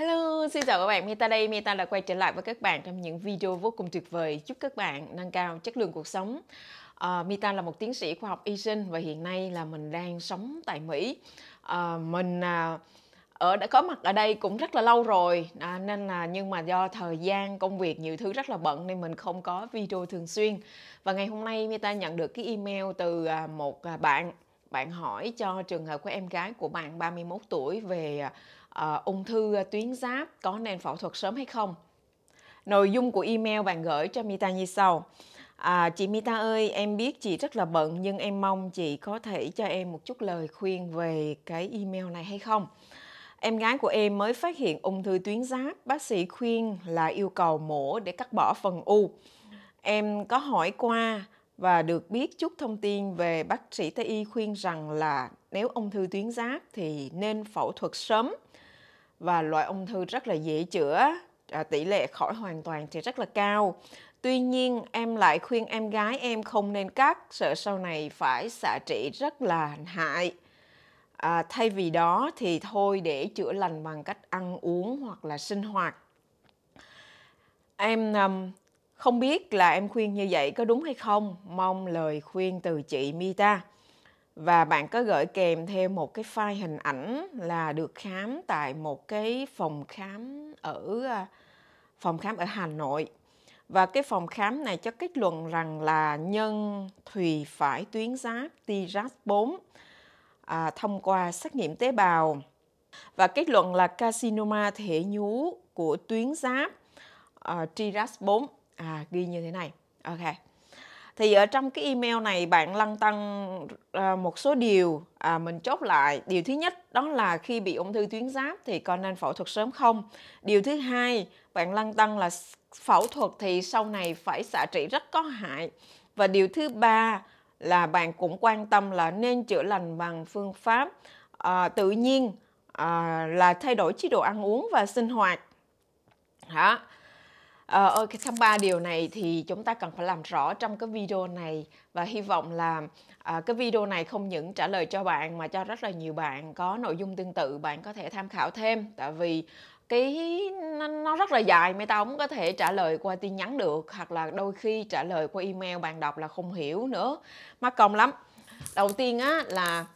Hello, xin chào các bạn, Meta đây. Meta đã quay trở lại với các bạn trong những video vô cùng tuyệt vời chúc các bạn nâng cao chất lượng cuộc sống. Uh, ờ, Mita là một tiến sĩ khoa học y sinh và hiện nay là mình đang sống tại Mỹ. Uh, mình uh, ở đã có mặt ở đây cũng rất là lâu rồi à, nên là nhưng mà do thời gian công việc nhiều thứ rất là bận nên mình không có video thường xuyên và ngày hôm nay Meta nhận được cái email từ à, một à, bạn bạn hỏi cho trường hợp của em gái của bạn 31 tuổi về uh, ung thư ờ, tuyến giáp có nên phẫu thuật sớm hay không. Nội dung của email bạn gửi cho Mita như sau. À, chị Mita ơi, em biết chị rất là bận nhưng em mong chị có thể cho em một chút lời khuyên về cái email này hay không? Em gái của em mới phát hiện ung thư tuyến giáp, bác sĩ khuyên là yêu cầu mổ để cắt bỏ phần u. Em có hỏi qua và được biết chút thông tin về bác sĩ Tây y khuyên rằng là nếu ung thư tuyến giáp thì nên phẫu thuật sớm và loại ung thư rất là dễ chữa à, tỷ lệ khỏi hoàn toàn thì rất là cao tuy nhiên em lại khuyên em gái em không nên cắt sợ sau này phải xạ trị rất là hại à, thay vì đó thì thôi để chữa lành bằng cách ăn uống hoặc là sinh hoạt em um, không biết là em khuyên như vậy có đúng hay không mong lời khuyên từ chị Mita và bạn có gửi kèm thêm một cái file hình ảnh là được khám tại một cái phòng khám ở à, phòng khám ở Hà Nội và cái phòng khám này cho kết luận rằng là nhân thùy phải tuyến giáp TRAS4 à, thông qua xét nghiệm tế bào và kết luận là carcinoma thể nhú của tuyến giáp uh, à, TRAS4 à, ghi như thế này. Ok thì ở trong cái email này bạn lăn tăng ờ, một số điều à, mình chốt lại điều thứ nhất đó là khi bị ung thư tuyến giáp thì con nên phẫu thuật sớm không điều thứ hai bạn lăn tăng là phẫu thuật thì sau này phải xạ trị rất có hại và điều thứ ba là bạn cũng quan tâm là nên chữa lành bằng phương pháp à, tự nhiên à, là thay đổi chế độ ăn uống và sinh hoạt hả Ờ, ok, trong ba điều này thì chúng ta cần phải làm rõ trong cái video này và hy vọng là à, cái video này không những trả lời cho bạn mà cho rất là nhiều bạn có nội dung tương tự bạn có thể tham khảo thêm tại vì cái nó, nó rất là dài mấy tao không có thể trả lời qua tin nhắn được hoặc là đôi khi trả lời qua email bạn đọc là không hiểu nữa mắc công lắm đầu tiên á là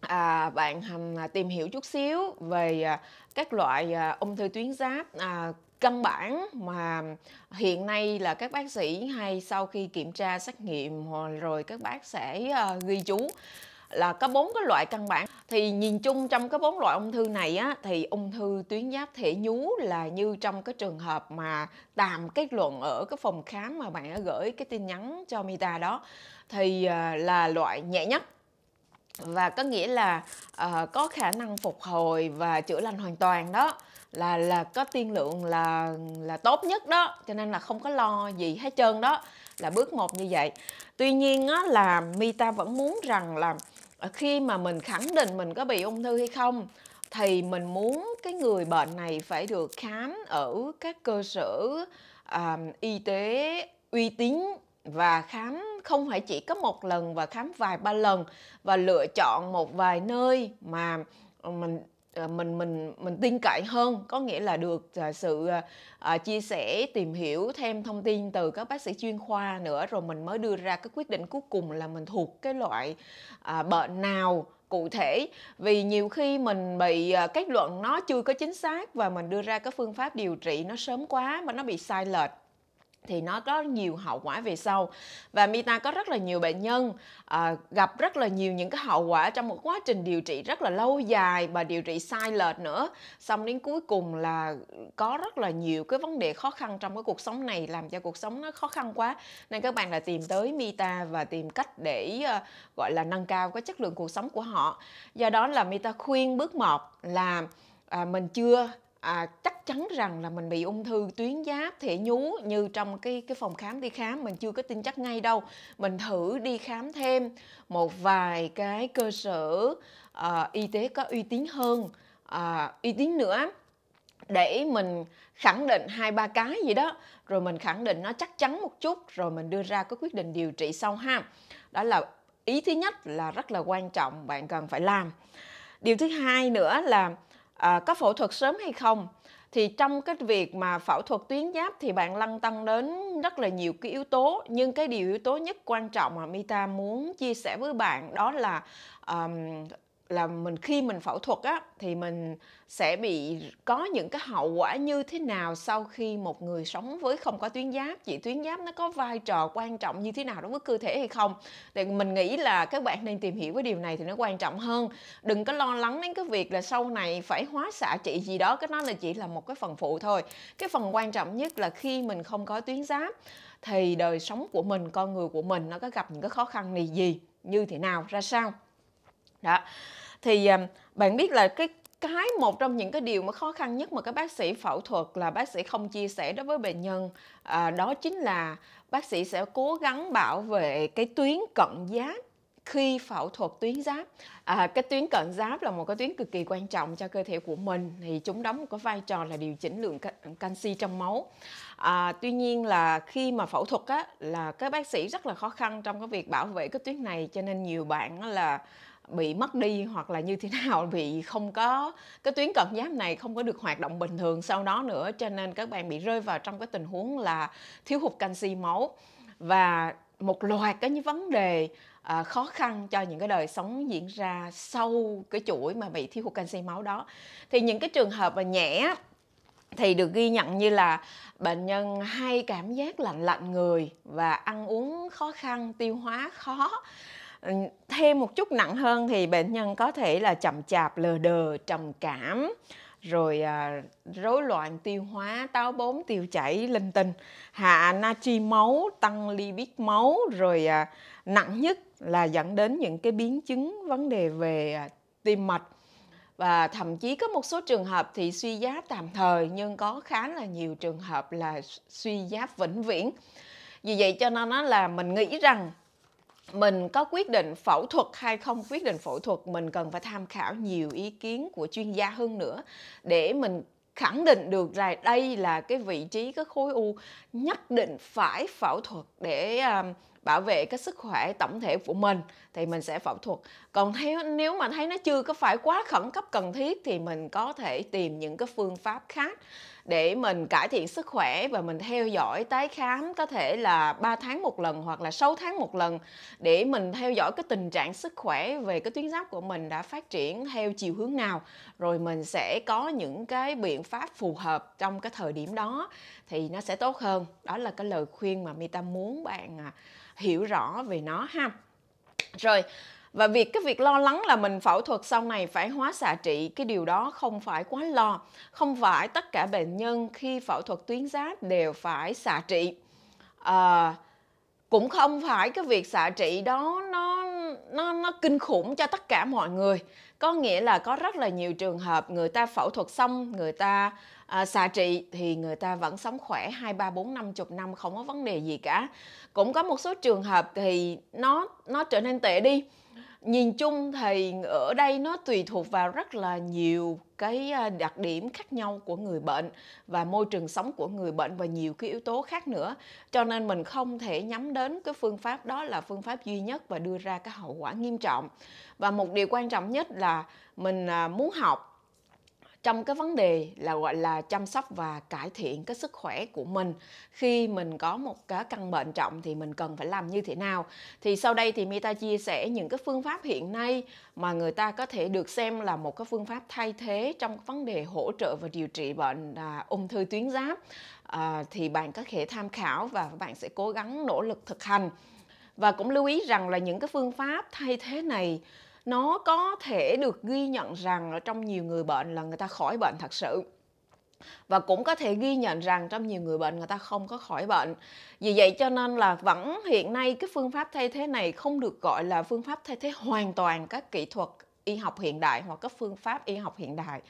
à, bạn à, tìm hiểu chút xíu về à, các loại à, ung thư tuyến giáp à, căn bản mà hiện nay là các bác sĩ hay sau khi kiểm tra xét nghiệm rồi các bác sẽ ờ, ghi chú là có bốn cái loại căn bản thì nhìn chung trong cái bốn loại ung thư này á thì ung thư tuyến giáp thể nhú là như trong cái trường hợp mà tạm kết luận ở cái phòng khám mà bạn đã gửi cái tin nhắn cho Mita đó thì ờ, là loại nhẹ nhất và có nghĩa là uh, có khả năng phục hồi và chữa lành hoàn toàn đó là là có tiên lượng là là tốt nhất đó cho nên là không có lo gì hết trơn đó là bước một như vậy tuy nhiên á, là Mita vẫn muốn rằng là khi mà mình khẳng định mình có bị ung thư hay không thì mình muốn cái người bệnh này phải được khám ở các cơ sở à, y tế uy tín và khám không phải chỉ có một lần và khám vài ba lần và lựa chọn một vài nơi mà mình Ờ, mình mình mình tin cậy hơn có nghĩa là được à, sự à, à, chia sẻ tìm hiểu thêm thông tin từ các bác sĩ chuyên khoa nữa rồi mình mới đưa ra cái quyết định cuối cùng là mình thuộc cái loại bệnh nào cụ thể vì nhiều khi mình bị kết luận nó chưa có chính xác và mình đưa ra cái phương pháp điều trị nó sớm quá mà nó bị sai lệch thì nó có nhiều hậu quả về sau và Mita có rất là nhiều bệnh nhân à, gặp rất là nhiều những cái hậu quả trong một quá trình điều trị rất là lâu dài và điều trị sai lệch nữa xong đến cuối cùng là có rất là nhiều cái vấn đề khó khăn trong cái cuộc sống này làm cho cuộc sống nó khó khăn quá nên các bạn là tìm tới Mita và tìm cách để à, gọi là nâng cao cái chất lượng cuộc sống của họ do đó là Mita khuyên bước một là à, mình chưa à, chắc chắn rằng là mình bị ung thư tuyến giáp thể nhú như trong cái cái phòng khám đi khám mình chưa có tin chắc ngay đâu mình thử đi khám thêm một vài cái cơ sở à, y tế có uy tín hơn à, uy tín nữa để mình khẳng định hai ba cái gì đó rồi mình khẳng định nó chắc chắn một chút rồi mình đưa ra cái quyết định điều trị sau ha đó là ý thứ nhất là rất là quan trọng bạn cần phải làm điều thứ hai nữa là à, có phẫu thuật sớm hay không thì trong cái việc mà phẫu thuật tuyến giáp thì bạn lăn tăng đến rất là nhiều cái yếu tố nhưng cái điều yếu tố nhất quan trọng mà Mita muốn chia sẻ với bạn đó là um, là mình khi mình phẫu thuật á thì mình sẽ bị có những cái hậu quả như thế nào sau khi một người sống với không có tuyến giáp vậy tuyến giáp nó có vai trò quan trọng như thế nào đối với cơ thể hay không thì mình nghĩ là các bạn nên tìm hiểu cái điều này thì nó quan trọng hơn đừng có lo lắng đến cái việc là sau này phải hóa xạ trị gì đó cái đó là chỉ là một cái phần phụ thôi cái phần quan trọng nhất là khi mình không có tuyến giáp thì đời sống của mình con người của mình nó có gặp những cái khó khăn này gì như thế nào ra sao đó thì à, bạn biết là cái cái một trong những cái điều mà khó khăn nhất mà các bác sĩ phẫu thuật là bác sĩ không chia sẻ đối với bệnh nhân à, đó chính là bác sĩ sẽ cố gắng bảo vệ cái tuyến cận giáp khi phẫu thuật tuyến giáp à, cái tuyến cận giáp là một cái tuyến cực kỳ quan trọng cho cơ thể của mình thì chúng đóng một cái vai trò là điều chỉnh lượng canxi trong máu à, tuy nhiên là khi mà phẫu thuật á, là các bác sĩ rất là khó khăn trong cái việc bảo vệ cái tuyến này cho nên nhiều bạn là bị mất đi hoặc là như thế nào bị không có cái tuyến cận giáp này không có được hoạt động bình thường sau đó nữa cho nên các bạn bị rơi vào trong cái tình huống là thiếu hụt canxi máu và một loạt cái những vấn đề à, khó khăn cho những cái đời sống diễn ra sau cái chuỗi mà bị thiếu hụt canxi máu đó thì những cái trường hợp mà nhẹ thì được ghi nhận như là bệnh nhân hay cảm giác lạnh lạnh người và ăn uống khó khăn tiêu hóa khó thêm một chút nặng hơn thì bệnh nhân có thể là chậm chạp lờ đờ trầm cảm rồi à, rối loạn tiêu hóa táo bón tiêu chảy linh tinh hạ natri máu tăng lipid máu rồi à, nặng nhất là dẫn đến những cái biến chứng vấn đề về à, tim mạch và thậm chí có một số trường hợp thì suy giáp tạm thời nhưng có khá là nhiều trường hợp là suy giáp vĩnh viễn vì vậy cho nên là mình nghĩ rằng mình có quyết định phẫu thuật hay không quyết định phẫu thuật mình cần phải tham khảo nhiều ý kiến của chuyên gia hơn nữa để mình khẳng định được là đây là cái vị trí cái khối u nhất định phải phẫu thuật để à, bảo vệ cái sức khỏe tổng thể của mình thì mình sẽ phẫu thuật còn theo nếu mà thấy nó chưa có phải quá khẩn cấp cần thiết thì mình có thể tìm những cái phương pháp khác để mình cải thiện sức khỏe và mình theo dõi tái khám có thể là 3 tháng một lần hoặc là 6 tháng một lần để mình theo dõi cái tình trạng sức khỏe về cái tuyến giáp của mình đã phát triển theo chiều hướng nào rồi mình sẽ có những cái biện pháp phù hợp trong cái thời điểm đó thì nó sẽ tốt hơn đó là cái lời khuyên mà Mita muốn bạn à, hiểu rõ về nó ha rồi và việc cái việc lo lắng là mình phẫu thuật sau này phải hóa xạ trị cái điều đó không phải quá lo không phải tất cả bệnh nhân khi phẫu thuật tuyến giáp đều phải xạ trị à, cũng không phải cái việc xạ trị đó nó nó nó kinh khủng cho tất cả mọi người có nghĩa là có rất là nhiều trường hợp người ta phẫu thuật xong người ta à, xạ trị thì người ta vẫn sống khỏe hai ba bốn năm chục năm không có vấn đề gì cả. Cũng có một số trường hợp thì nó nó trở nên tệ đi nhìn chung thì ở đây nó tùy thuộc vào rất là nhiều cái à, đặc điểm khác nhau của người bệnh và môi trường sống của người bệnh và nhiều cái yếu tố khác nữa cho nên mình không thể nhắm đến cái phương pháp đó là phương pháp duy nhất và đưa ra cái hậu quả nghiêm trọng và một điều quan trọng nhất là mình à, muốn học trong cái vấn đề là gọi là chăm sóc và cải thiện cái sức khỏe của mình khi mình có một cái căn bệnh trọng thì mình cần phải làm như thế nào thì sau đây thì Meta chia sẻ những cái phương pháp hiện nay mà người ta có thể được xem là một cái phương pháp thay thế trong vấn đề hỗ trợ và điều trị bệnh à, ung thư tuyến giáp à, thì bạn có thể tham khảo và bạn sẽ cố gắng nỗ lực thực hành và cũng lưu ý rằng là những cái phương pháp thay thế này nó có thể được ghi nhận rằng ở trong nhiều người bệnh là người ta khỏi bệnh thật sự và cũng có thể ghi nhận rằng trong nhiều người bệnh người ta không có khỏi bệnh vì vậy cho nên là vẫn hiện nay cái phương pháp thay thế này không được gọi là phương pháp thay thế hoàn toàn các kỹ thuật y học hiện đại hoặc các phương pháp y học hiện đại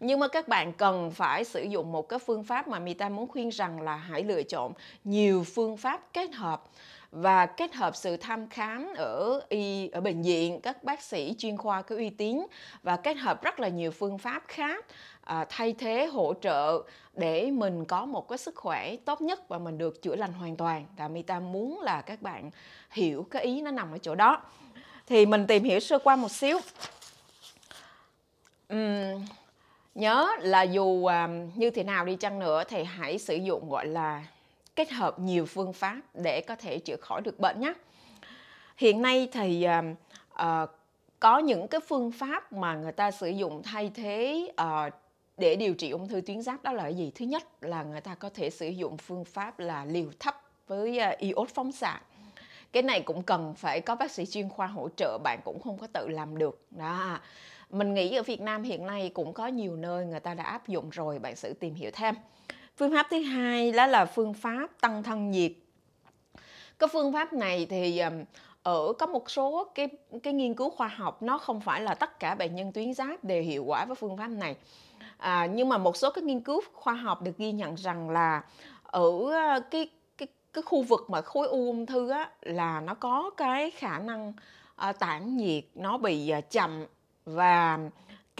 nhưng mà các bạn cần phải sử dụng một cái phương pháp mà Mita muốn khuyên rằng là hãy lựa chọn nhiều phương pháp kết hợp và kết hợp sự thăm khám ở y ở bệnh viện các bác sĩ chuyên khoa có uy tín và kết hợp rất là nhiều phương pháp khác à, thay thế hỗ trợ để mình có một cái sức khỏe tốt nhất và mình được chữa lành hoàn toàn và Mita muốn là các bạn hiểu cái ý nó nằm ở chỗ đó thì mình tìm hiểu sơ qua một xíu uhm, nhớ là dù um, như thế nào đi chăng nữa thì hãy sử dụng gọi là kết hợp nhiều phương pháp để có thể chữa khỏi được bệnh nhé hiện nay thì uh, có những cái phương pháp mà người ta sử dụng thay thế uh, để điều trị ung thư tuyến giáp đó là gì thứ nhất là người ta có thể sử dụng phương pháp là liều thấp với uh, iốt phóng xạ cái này cũng cần phải có bác sĩ chuyên khoa hỗ trợ bạn cũng không có tự làm được đó mình nghĩ ở Việt Nam hiện nay cũng có nhiều nơi người ta đã áp dụng rồi bạn sự tìm hiểu thêm Phương pháp thứ hai đó là phương pháp tăng thân nhiệt. Cái phương pháp này thì ở có một số cái cái nghiên cứu khoa học nó không phải là tất cả bệnh nhân tuyến giáp đều hiệu quả với phương pháp này. À, nhưng mà một số các nghiên cứu khoa học được ghi nhận rằng là ở cái cái cái khu vực mà khối u ung thư á là nó có cái khả năng à, tản nhiệt nó bị à, chậm và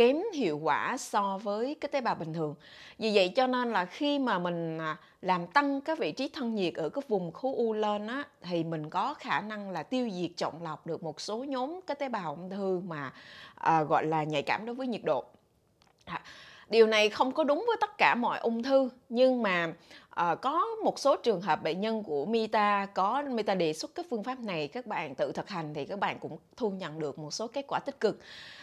kém hiệu quả so với cái tế bào bình thường. Vì vậy cho nên là khi mà mình à, làm tăng cái vị trí thân nhiệt ở cái vùng khối u lên á thì mình có khả năng là tiêu diệt chọn lọc được một số nhóm cái tế bào ung thư mà à, gọi là nhạy cảm đối với nhiệt độ. À, điều này không có đúng với tất cả mọi ung thư nhưng mà à, có một số trường hợp bệnh nhân của Meta có Meta đề xuất cái phương pháp này các bạn tự thực hành thì các bạn cũng thu nhận được một số kết quả tích cực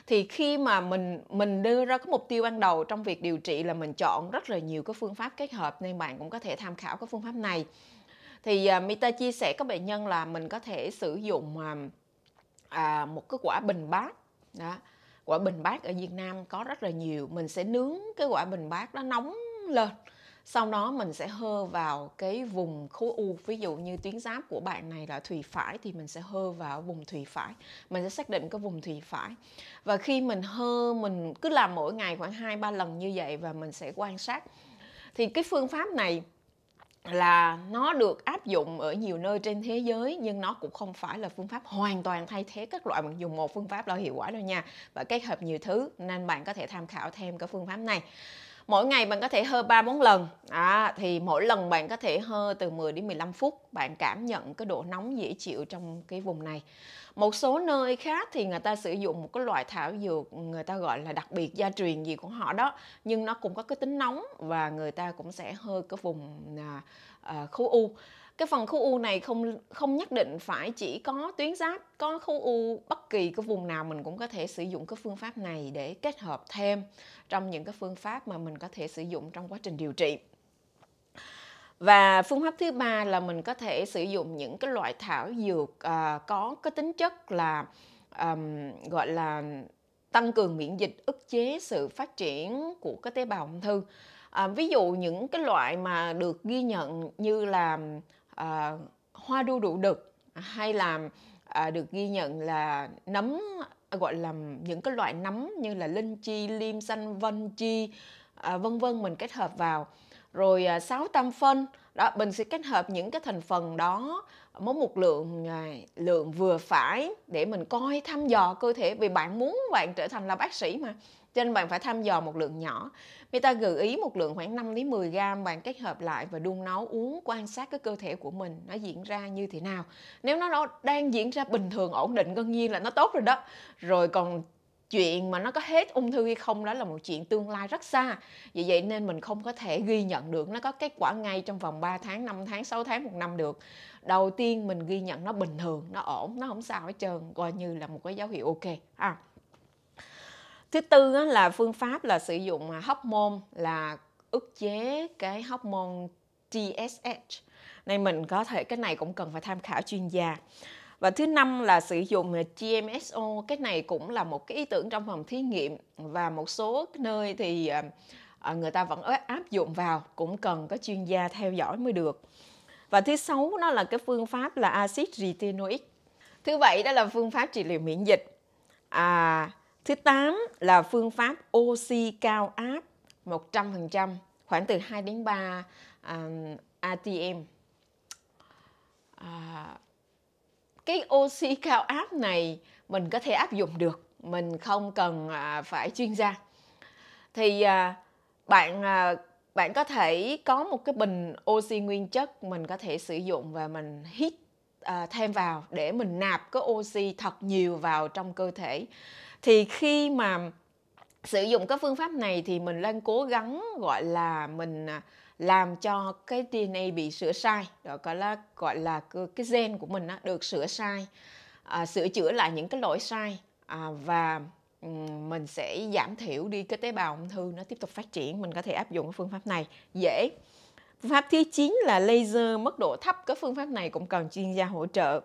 thì khi mà mình mình đưa ra cái mục tiêu ban đầu trong việc điều trị là mình chọn rất là nhiều cái phương pháp kết hợp nên bạn cũng có thể tham khảo cái phương pháp này thì uh, Meta chia sẻ các bệnh nhân là mình có thể sử dụng uh, à, một cái quả bình bát đó quả bình bát ở Việt Nam có rất là nhiều mình sẽ nướng cái quả bình bát nó nóng lên sau đó mình sẽ hơ vào cái vùng khối u ví dụ như tuyến giáp của bạn này là thủy phải thì mình sẽ hơ vào vùng thủy phải mình sẽ xác định cái vùng thủy phải và khi mình hơ mình cứ làm mỗi ngày khoảng hai ba lần như vậy và mình sẽ quan sát thì cái phương pháp này là nó được áp dụng ở nhiều nơi trên thế giới nhưng nó cũng không phải là phương pháp hoàn toàn thay thế các loại bằng dùng một phương pháp là hiệu quả đâu nha và kết hợp nhiều thứ nên bạn có thể tham khảo thêm cái phương pháp này mỗi ngày bạn có thể hơ 3 4 lần à, thì mỗi lần bạn có thể hơ từ 10 đến 15 phút bạn cảm nhận cái độ nóng dễ chịu trong cái vùng này một số nơi khác thì người ta sử dụng một cái loại thảo dược người ta gọi là đặc biệt gia truyền gì của họ đó nhưng nó cũng có cái tính nóng và người ta cũng sẽ hơ cái vùng à, à, khối u cái phần khu u này không không nhất định phải chỉ có tuyến giáp có khu u bất kỳ cái vùng nào mình cũng có thể sử dụng cái phương pháp này để kết hợp thêm trong những cái phương pháp mà mình có thể sử dụng trong quá trình điều trị và phương pháp thứ ba là mình có thể sử dụng những cái loại thảo dược uh, có cái tính chất là um, gọi là tăng cường miễn dịch ức chế sự phát triển của các tế bào ung thư à, ví dụ những cái loại mà được ghi nhận như là À, hoa đu đủ đực hay là à, được ghi nhận là nấm gọi là những cái loại nấm như là linh chi liêm xanh vân chi à, vân vân mình kết hợp vào rồi à, sáu tam phân đó mình sẽ kết hợp những cái thành phần đó với một lượng à, lượng vừa phải để mình coi thăm dò cơ thể vì bạn muốn bạn trở thành là bác sĩ mà cho nên bạn phải thăm dò một lượng nhỏ người ta gợi ý một lượng khoảng 5 đến 10 gram bạn kết hợp lại và đun nấu uống quan sát cái cơ thể của mình nó diễn ra như thế nào nếu nó, đang diễn ra bình thường ổn định đương nhiên là nó tốt rồi đó rồi còn chuyện mà nó có hết ung thư hay không đó là một chuyện tương lai rất xa vì vậy nên mình không có thể ghi nhận được nó có kết quả ngay trong vòng 3 tháng 5 tháng 6 tháng một năm được đầu tiên mình ghi nhận nó bình thường nó ổn nó không sao hết trơn coi như là một cái dấu hiệu ok à thứ tư là phương pháp là sử dụng à, hóc môn là ức chế cái hóc môn TSH nên mình có thể cái này cũng cần phải tham khảo chuyên gia và thứ năm là sử dụng à, GMSO cái này cũng là một cái ý tưởng trong phòng thí nghiệm và một số nơi thì à, người ta vẫn áp dụng vào cũng cần có chuyên gia theo dõi mới được và thứ sáu đó là cái phương pháp là axit retinoic thứ bảy đó là phương pháp trị liệu miễn dịch à Thứ 8 là phương pháp oxy cao áp 100%, khoảng từ 2 đến 3 uh, ATM. À, cái oxy cao áp này mình có thể áp dụng được, mình không cần uh, phải chuyên gia. Thì uh, bạn uh, bạn có thể có một cái bình oxy nguyên chất mình có thể sử dụng và mình hít uh, thêm vào để mình nạp cái oxy thật nhiều vào trong cơ thể thì khi mà sử dụng các phương pháp này thì mình đang cố gắng gọi là mình à, làm cho cái DNA bị sửa sai đó gọi là gọi là cái gen của mình đó, được sửa sai à, sửa chữa lại những cái lỗi sai à, và mình sẽ giảm thiểu đi cái tế bào ung thư nó tiếp tục phát triển mình có thể áp dụng cái phương pháp này dễ phương pháp thứ chín là laser mức độ thấp cái phương pháp này cũng cần chuyên gia hỗ trợ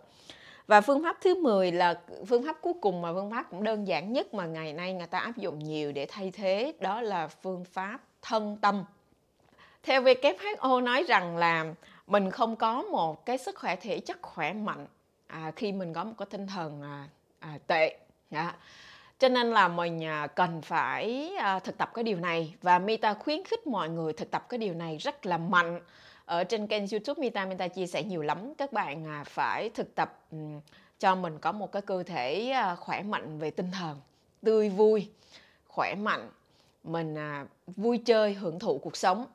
và phương pháp thứ 10 là phương pháp cuối cùng mà phương pháp cũng đơn giản nhất mà ngày nay người ta áp dụng nhiều để thay thế đó là phương pháp thân tâm theo WHO nói rằng là mình không có một cái sức khỏe thể chất khỏe mạnh à, khi mình có một cái tinh thần à, à, tệ à. cho nên là mình à, cần phải à, thực tập cái điều này và Meta khuyến khích mọi người thực tập cái điều này rất là mạnh ở trên kênh youtube Mita Mita chia sẻ nhiều lắm các bạn à, phải thực tập cho mình có một cái cơ thể à, khỏe mạnh về tinh thần tươi vui khỏe mạnh mình à, vui chơi hưởng thụ cuộc sống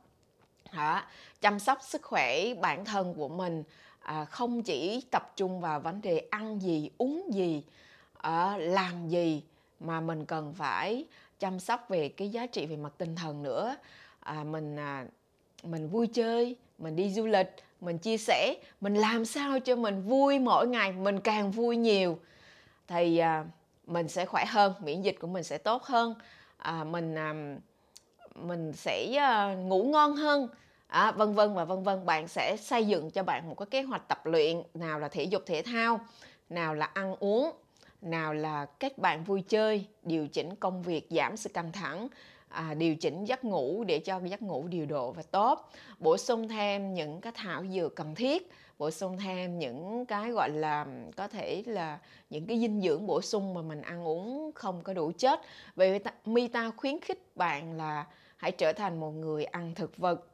hả chăm sóc sức khỏe bản thân của mình không chỉ tập trung vào vấn đề ăn gì uống gì làm gì mà mình cần phải chăm sóc về cái giá trị về mặt tinh thần nữa à, mình à, mình vui chơi mình đi du lịch mình chia sẻ mình làm sao cho mình vui mỗi ngày mình càng vui nhiều thì à, mình sẽ khỏe hơn miễn dịch của mình sẽ tốt hơn à, mình à, mình sẽ à, ngủ ngon hơn à, vân vân và vân vân bạn sẽ xây dựng cho bạn một cái kế hoạch tập luyện nào là thể dục thể thao nào là ăn uống nào là các bạn vui chơi điều chỉnh công việc giảm sự căng thẳng à, điều chỉnh giấc ngủ để cho giấc ngủ điều độ và tốt bổ sung thêm những cái thảo dược cần thiết bổ sung thêm những cái gọi là có thể là những cái dinh dưỡng bổ sung mà mình ăn uống không có đủ chất vì mi ta khuyến khích bạn là hãy trở thành một người ăn thực vật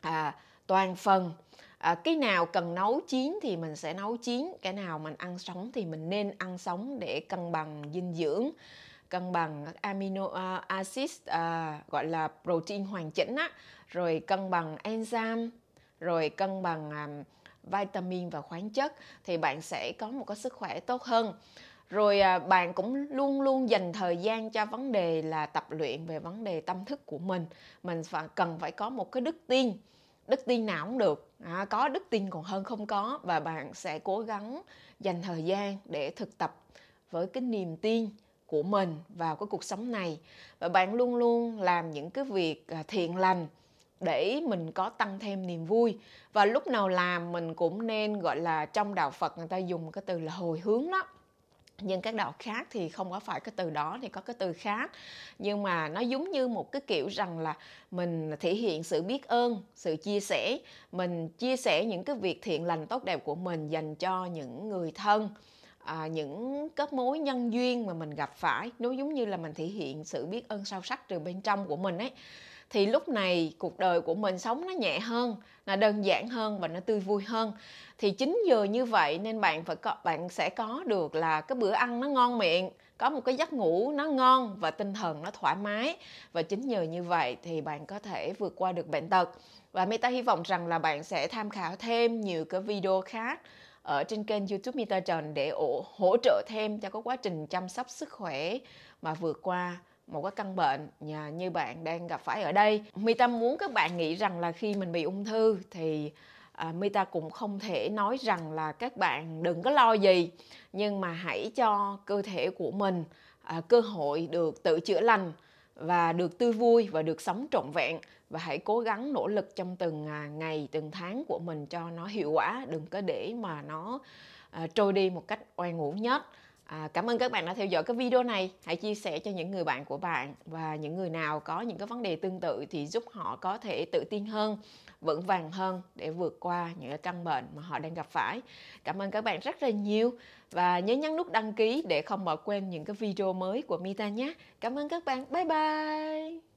à, toàn phần à, cái nào cần nấu chín thì mình sẽ nấu chín cái nào mình ăn sống thì mình nên ăn sống để cân bằng dinh dưỡng cân bằng các amino à, acid à, gọi là protein hoàn chỉnh á, rồi cân bằng enzyme, rồi cân bằng à, vitamin và khoáng chất thì bạn sẽ có một cái sức khỏe tốt hơn. Rồi à, bạn cũng luôn luôn dành thời gian cho vấn đề là tập luyện về vấn đề tâm thức của mình. Mình phải, cần phải có một cái đức tin đức tin nào cũng được à, có đức tin còn hơn không có và bạn sẽ cố gắng dành thời gian để thực tập với cái niềm tin của mình vào cái cuộc sống này và bạn luôn luôn làm những cái việc à, thiện lành để mình có tăng thêm niềm vui và lúc nào làm mình cũng nên gọi là trong đạo Phật người ta dùng cái từ là hồi hướng đó nhưng các đạo khác thì không có phải cái từ đó thì có cái từ khác nhưng mà nó giống như một cái kiểu rằng là mình thể hiện sự biết ơn sự chia sẻ mình chia sẻ những cái việc thiện lành tốt đẹp của mình dành cho những người thân à, những kết mối nhân duyên mà mình gặp phải nó giống như là mình thể hiện sự biết ơn sâu sắc từ bên trong của mình ấy thì lúc này cuộc đời của mình sống nó nhẹ hơn là đơn giản hơn và nó tươi vui hơn thì chính giờ như vậy nên bạn phải có, bạn sẽ có được là cái bữa ăn nó ngon miệng có một cái giấc ngủ nó ngon và tinh thần nó thoải mái và chính nhờ như vậy thì bạn có thể vượt qua được bệnh tật và Meta hy vọng rằng là bạn sẽ tham khảo thêm nhiều cái video khác ở trên kênh YouTube Mita Trần để ổ, hỗ trợ thêm cho cái quá trình chăm sóc sức khỏe mà vượt qua một cái căn bệnh như bạn đang gặp phải ở đây. Mita muốn các bạn nghĩ rằng là khi mình bị ung thư thì à, Mita cũng không thể nói rằng là các bạn đừng có lo gì nhưng mà hãy cho cơ thể của mình à, cơ hội được tự chữa lành và được tươi vui và được sống trọn vẹn và hãy cố gắng nỗ lực trong từng à, ngày từng tháng của mình cho nó hiệu quả đừng có để mà nó à, trôi đi một cách oan uổng nhất à, cảm ơn các bạn đã theo dõi cái video này hãy chia sẻ cho những người bạn của bạn và những người nào có những cái vấn đề tương tự thì giúp họ có thể tự tin hơn vững vàng hơn để vượt qua những cái căn bệnh mà họ đang gặp phải. Cảm ơn các bạn rất là nhiều và nhớ nhấn nút đăng ký để không bỏ quên những cái video mới của Mita nhé. Cảm ơn các bạn. Bye bye.